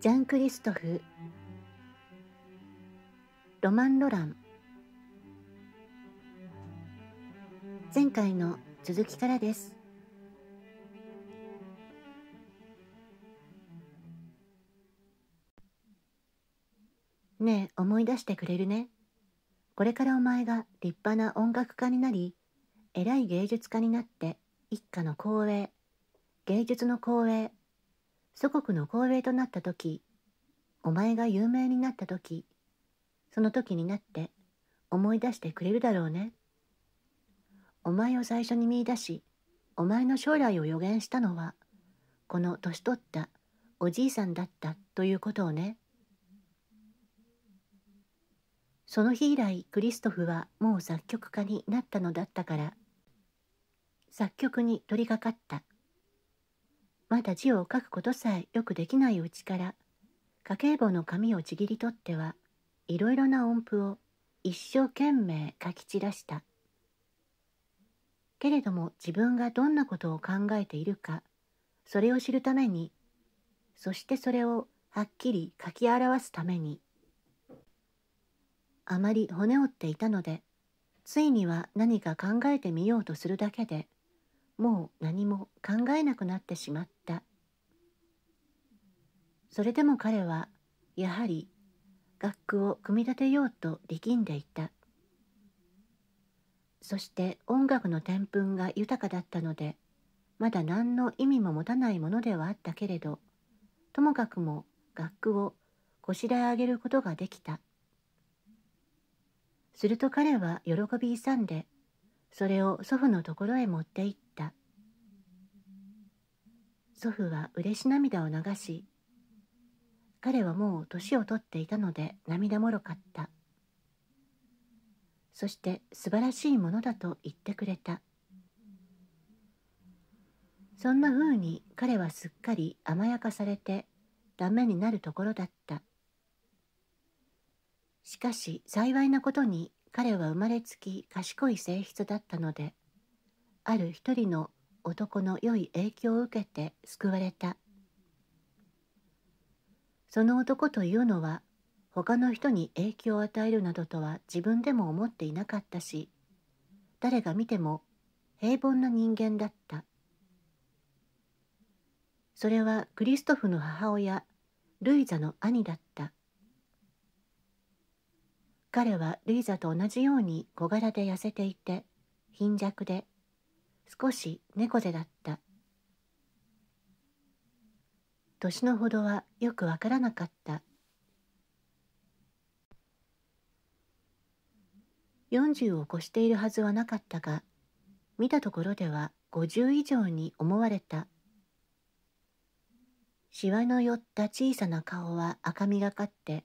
ジャン・クリストフロマン・ロラン前回の続きからですねえ思い出してくれるねこれからお前が立派な音楽家になり偉い芸術家になって一家の光栄芸術の光栄祖国の光栄となった時お前が有名になった時その時になって思い出してくれるだろうねお前を最初に見いだしお前の将来を予言したのはこの年取ったおじいさんだったということをねその日以来クリストフはもう作曲家になったのだったから作曲に取り掛かったまだ字を書くことさえよくできないうちから家計簿の紙をちぎり取ってはいろいろな音符を一生懸命書き散らしたけれども自分がどんなことを考えているかそれを知るためにそしてそれをはっきり書き表すためにあまり骨折っていたのでついには何か考えてみようとするだけでもう何も考えなくなってしまったそれでも彼はやはり学区を組み立てようと力んでいたそして音楽の天分が豊かだったのでまだ何の意味も持たないものではあったけれどともかくも学区をこしらえ上げることができたすると彼は喜び勇んでそれを祖父のところへ持って行った祖父は嬉し涙を流し彼はもう年を取っていたので涙もろかったそして素晴らしいものだと言ってくれたそんな風に彼はすっかり甘やかされてダメになるところだったしかし幸いなことに彼は生まれつき賢い性質だったのである一人の男の良い影響を受けて救われたその男というのは他の人に影響を与えるなどとは自分でも思っていなかったし誰が見ても平凡な人間だったそれはクリストフの母親ルイザの兄だった彼はルイザと同じように小柄で痩せていて貧弱で少し猫背だった年のほどはよくわからなかった40を越しているはずはなかったが見たところでは50以上に思われたしわの寄った小さな顔は赤みがかって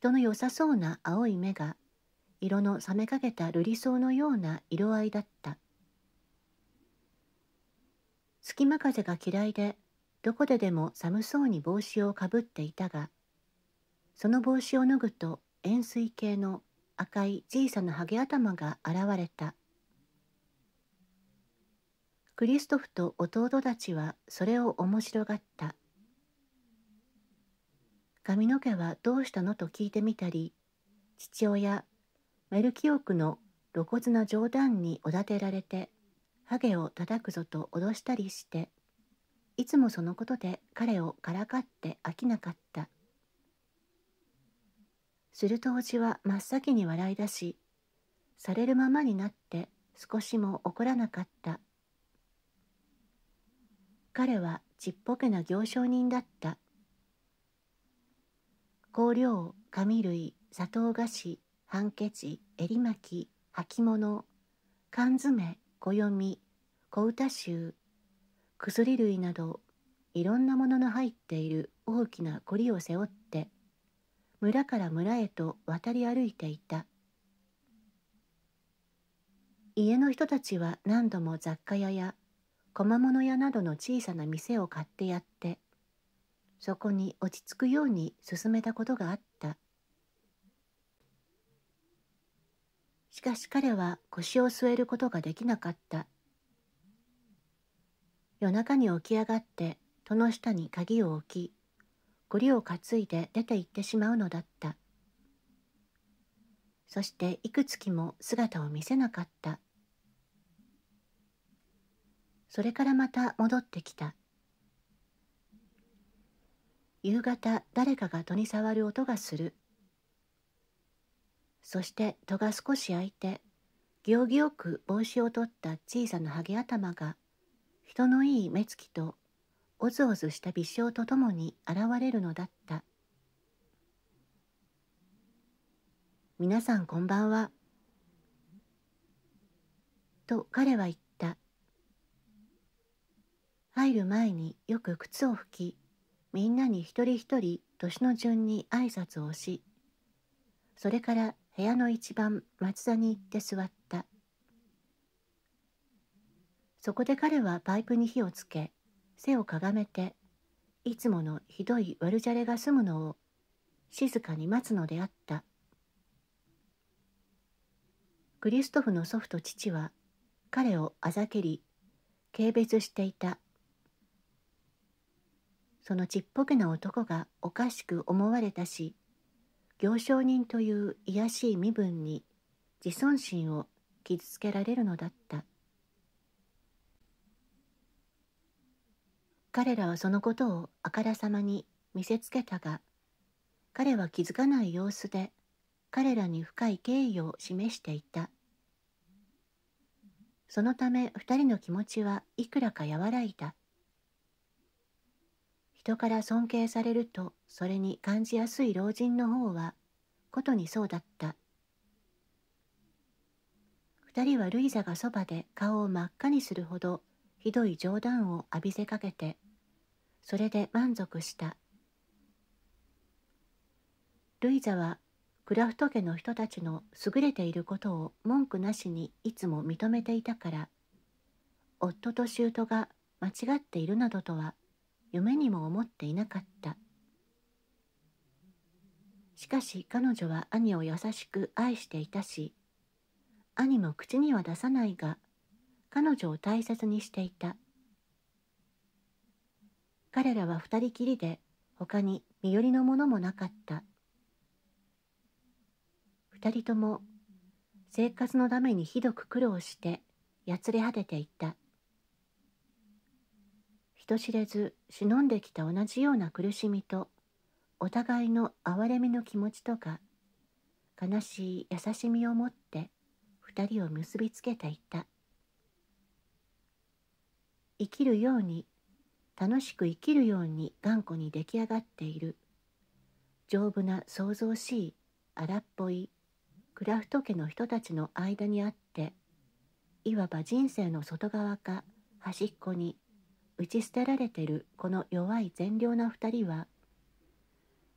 人の良さそうな青い目が色の冷めかけた瑠璃草のような色合いだった隙間風が嫌いでどこででも寒そうに帽子をかぶっていたがその帽子を脱ぐと円錐形の赤い小さなハゲ頭が現れたクリストフと弟たちはそれを面白がった髪の毛はどうしたのと聞いてみたり父親メルキオクの露骨な冗談におだてられてハゲを叩くぞと脅したりしていつもそのことで彼をからかって飽きなかったするとおじは真っ先に笑い出しされるままになって少しも怒らなかった彼はちっぽけな行商人だった香料、紙類、砂糖菓子、ハンケチ、襟巻き、履物、缶詰、暦、小歌集、薬類など、いろんなものの入っている大きな凝りを背負って、村から村へと渡り歩いていた。家の人たちは何度も雑貨屋や小間物屋などの小さな店を買ってやってそこに落ち着くように進めたことがあったしかし彼は腰を据えることができなかった夜中に起き上がって戸の下に鍵を置きゴリを担いで出て行ってしまうのだったそしていくつきも姿を見せなかったそれからまた戻ってきた夕方誰かが戸に触る音がするそして戸が少し開いて行儀よく帽子を取った小さなハゲ頭が人のいい目つきとおずおずした微笑とともに現れるのだった皆さんこんばんはと彼は言った入る前によく靴を拭きみんなに一人一人年の順に挨拶をしそれから部屋の一番松座に行って座ったそこで彼はパイプに火をつけ背をかがめていつものひどい悪じゃれが済むのを静かに待つのであったクリストフの祖父と父は彼をあざけり軽蔑していたそのちっぽけな男がおかしく思われたし行商人という卑しい身分に自尊心を傷つけられるのだった彼らはそのことをあからさまに見せつけたが彼は気づかない様子で彼らに深い敬意を示していたそのため二人の気持ちはいくらか和らいだ人から尊敬されるとそれに感じやすい老人の方はことにそうだった2人はルイザがそばで顔を真っ赤にするほどひどい冗談を浴びせかけてそれで満足したルイザはクラフト家の人たちの優れていることを文句なしにいつも認めていたから夫と舅が間違っているなどとは夢にも思っていなかったしかし彼女は兄を優しく愛していたし兄も口には出さないが彼女を大切にしていた彼らは二人きりで他に身寄りのものもなかった二人とも生活のためにひどく苦労してやつれ果てていた人知れず忍んできた同じような苦しみとお互いの憐れみの気持ちとか悲しい優しみを持って二人を結びつけていた生きるように楽しく生きるように頑固に出来上がっている丈夫な創造しい荒っぽいクラフト家の人たちの間にあっていわば人生の外側か端っこに打ち捨てられてるこの弱い善良な二人は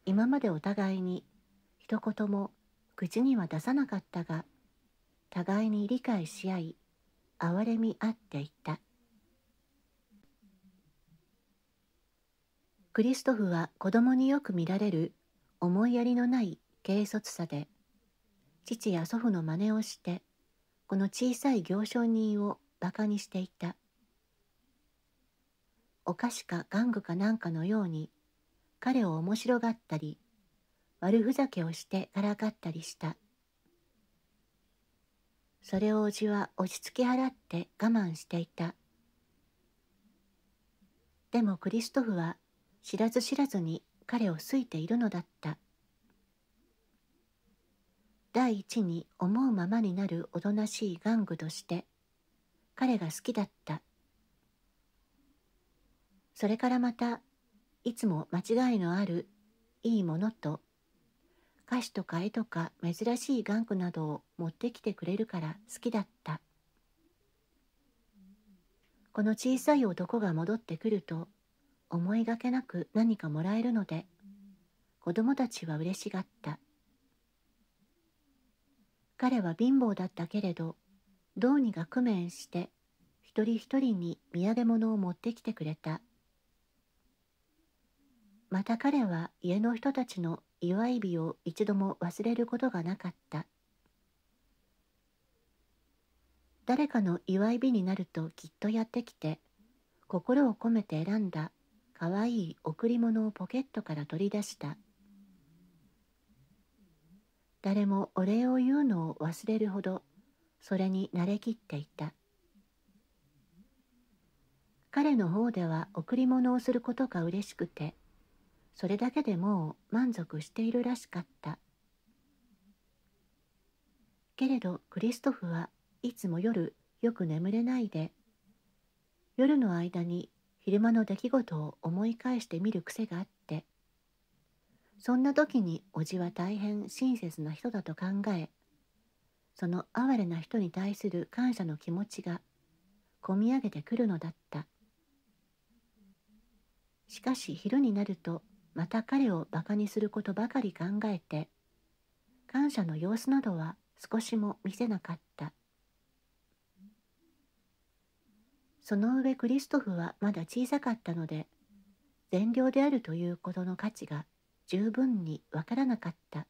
今までお互いに一言も口には出さなかったが互いに理解し合い憐れみ合っていたクリストフは子供によく見られる思いやりのない軽率さで父や祖父の真似をしてこの小さい行商人をバカにしていたお菓子か玩具かなんかのように彼を面白がったり悪ふざけをしてからかったりしたそれをおじは落ち着き払って我慢していたでもクリストフは知らず知らずに彼を好いているのだった第一に思うままになるおとなしい玩具として彼が好きだったそれからまたいつも間違いのあるいいものと歌詞とか絵とか珍しい玩具などを持ってきてくれるから好きだったこの小さい男が戻ってくると思いがけなく何かもらえるので子供たちは嬉しがった彼は貧乏だったけれどどうにか工面して一人一人に土産物を持ってきてくれた。また彼は家の人たちの祝い日を一度も忘れることがなかった誰かの祝い日になるときっとやってきて心を込めて選んだかわいい贈り物をポケットから取り出した誰もお礼を言うのを忘れるほどそれに慣れきっていた彼の方では贈り物をすることが嬉しくてそれだけでもう満足しているらしかったけれどクリストフはいつも夜よく眠れないで夜の間に昼間の出来事を思い返してみる癖があってそんな時に叔父は大変親切な人だと考えその哀れな人に対する感謝の気持ちがこみ上げてくるのだったしかし昼になるとまた彼を馬鹿にすることばかり考えて感謝の様子などは少しも見せなかったその上クリストフはまだ小さかったので善良であるということの価値が十分にわからなかった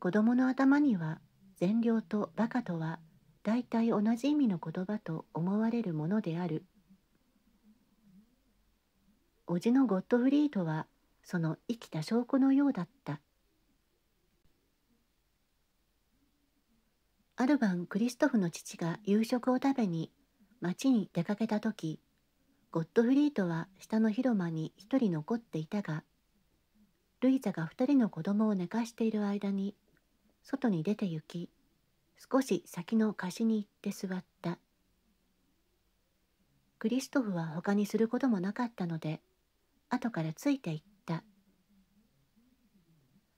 子供の頭には善良とバカとは大体同じ意味の言葉と思われるものである叔父のゴッドフリートはその生きた証拠のようだったある晩クリストフの父が夕食を食べに町に出かけた時ゴッドフリートは下の広間に一人残っていたがルイザが二人の子供を寝かしている間に外に出て行き少し先の貸しに行って座ったクリストフは他にすることもなかったので後からついていった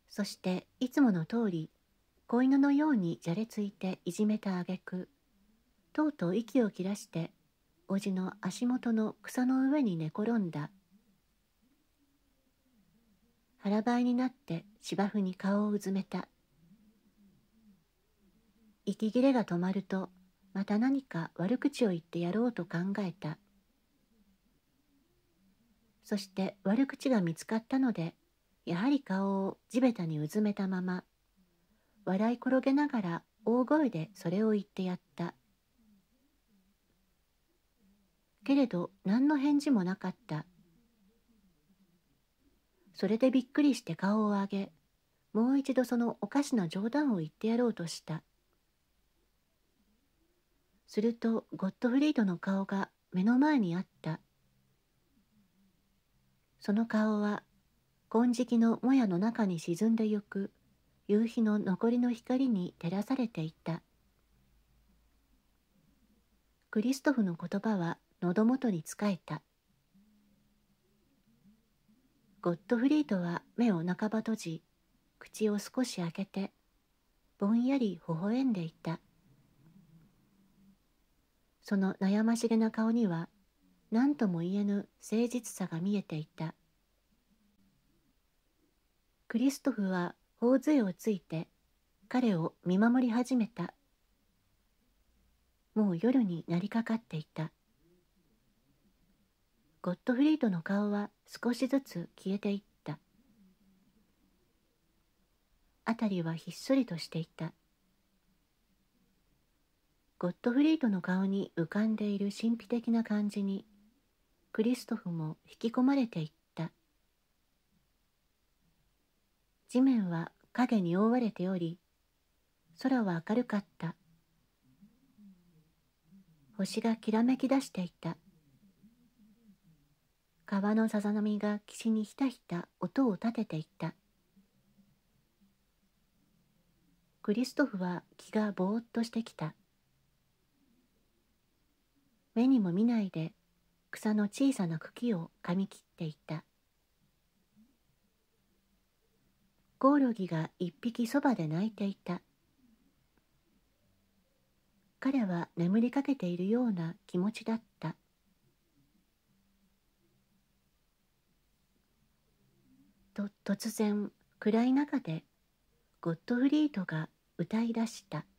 そしていつもの通り子犬のようにじゃれついていじめた挙句とうとう息を切らして叔父の足元の草の上に寝転んだ腹ばいになって芝生に顔をうずめた息切れが止まるとまた何か悪口を言ってやろうと考えたそして悪口が見つかったのでやはり顔を地べたにうずめたまま笑い転げながら大声でそれを言ってやったけれど何の返事もなかったそれでびっくりして顔を上げもう一度そのおかしな冗談を言ってやろうとしたするとゴッドフリードの顔が目の前にあったその顔は金色のもやの中に沈んでゆく夕日の残りの光に照らされていたクリストフの言葉は喉元に仕えたゴッドフリートは目を半ば閉じ口を少し開けてぼんやり微笑んでいたその悩ましげな顔には何とも言えぬ誠実さが見えていたクリストフは頬杖をついて彼を見守り始めたもう夜になりかかっていたゴッドフリードの顔は少しずつ消えていった辺りはひっそりとしていたゴッドフリードの顔に浮かんでいる神秘的な感じにクリストフも引き込まれていった地面は影に覆われており空は明るかった星がきらめき出していた川のさざ波が岸にひたひた音を立てていったクリストフは気がぼーっとしてきた目にも見ないで草の小さな茎を噛み切っていたコオロギが一匹そばで鳴いていた彼は眠りかけているような気持ちだったと突然暗い中でゴッドフリートが歌い出した「